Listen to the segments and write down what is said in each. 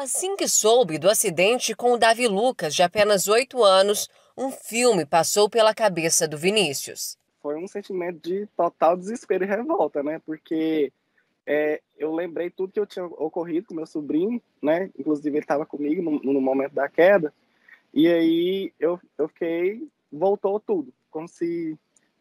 Assim que soube do acidente com o Davi Lucas, de apenas oito anos, um filme passou pela cabeça do Vinícius. Foi um sentimento de total desespero e revolta, né? Porque é, eu lembrei tudo que eu tinha ocorrido com meu sobrinho, né? Inclusive ele estava comigo no, no, momento da queda. E aí eu, eu fiquei, voltou tudo, como se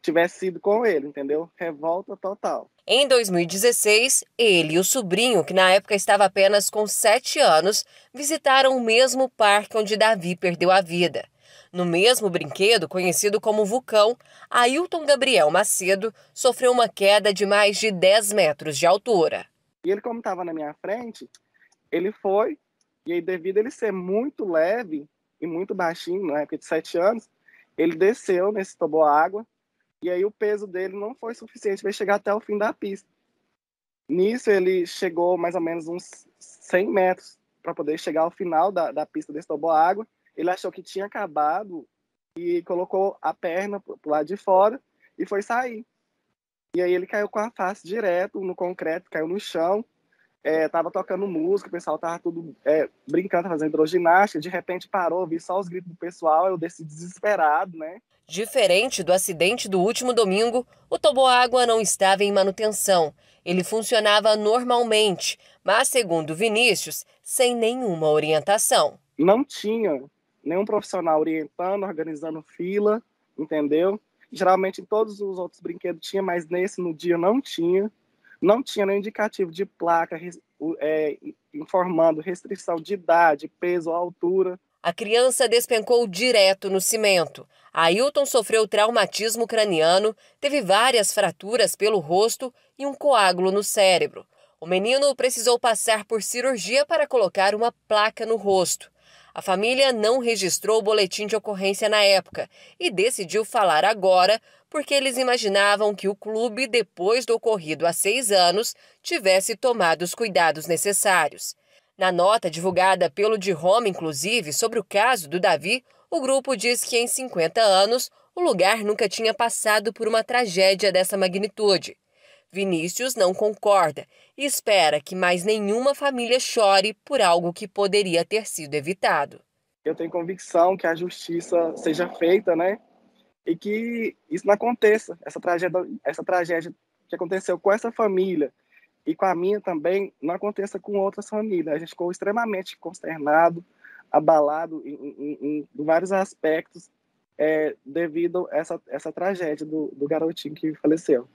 tivesse sido com ele, entendeu? Revolta total. Em 2016, ele e o sobrinho, que na época estava apenas com 7 anos, visitaram o mesmo parque onde Davi perdeu a vida. No mesmo brinquedo, conhecido como Vulcão, Ailton Gabriel Macedo sofreu uma queda de mais de 10 metros de altura. E ele, como estava na minha frente, ele foi, e aí, devido a ele ser muito leve e muito baixinho, na época de 7 anos, ele desceu nesse toboágua, e aí o peso dele não foi suficiente para chegar até o fim da pista. Nisso ele chegou mais ou menos uns 100 metros para poder chegar ao final da, da pista desse água. Ele achou que tinha acabado e colocou a perna para pro lado de fora e foi sair. E aí ele caiu com a face direto no concreto, caiu no chão é, tava tocando música, o pessoal tava tudo é, brincando, fazendo hidroginástica, de repente parou, ouvi só os gritos do pessoal, eu desci desesperado, né? Diferente do acidente do último domingo, o toboágua não estava em manutenção. Ele funcionava normalmente, mas segundo Vinícius, sem nenhuma orientação. Não tinha nenhum profissional orientando, organizando fila, entendeu? Geralmente em todos os outros brinquedos tinha, mas nesse no dia não tinha não tinha nenhum indicativo de placa é, informando restrição de idade, peso, altura. A criança despencou direto no cimento. Ailton sofreu traumatismo craniano, teve várias fraturas pelo rosto e um coágulo no cérebro. O menino precisou passar por cirurgia para colocar uma placa no rosto. A família não registrou o boletim de ocorrência na época e decidiu falar agora porque eles imaginavam que o clube, depois do ocorrido há seis anos, tivesse tomado os cuidados necessários. Na nota divulgada pelo de Roma, inclusive, sobre o caso do Davi, o grupo diz que em 50 anos o lugar nunca tinha passado por uma tragédia dessa magnitude. Vinícius não concorda e espera que mais nenhuma família chore por algo que poderia ter sido evitado. Eu tenho convicção que a justiça seja feita, né? E que isso não aconteça, essa tragédia, essa tragédia que aconteceu com essa família e com a minha também não aconteça com outras famílias. A gente ficou extremamente consternado, abalado em, em, em vários aspectos é, devido a essa, essa tragédia do, do garotinho que faleceu.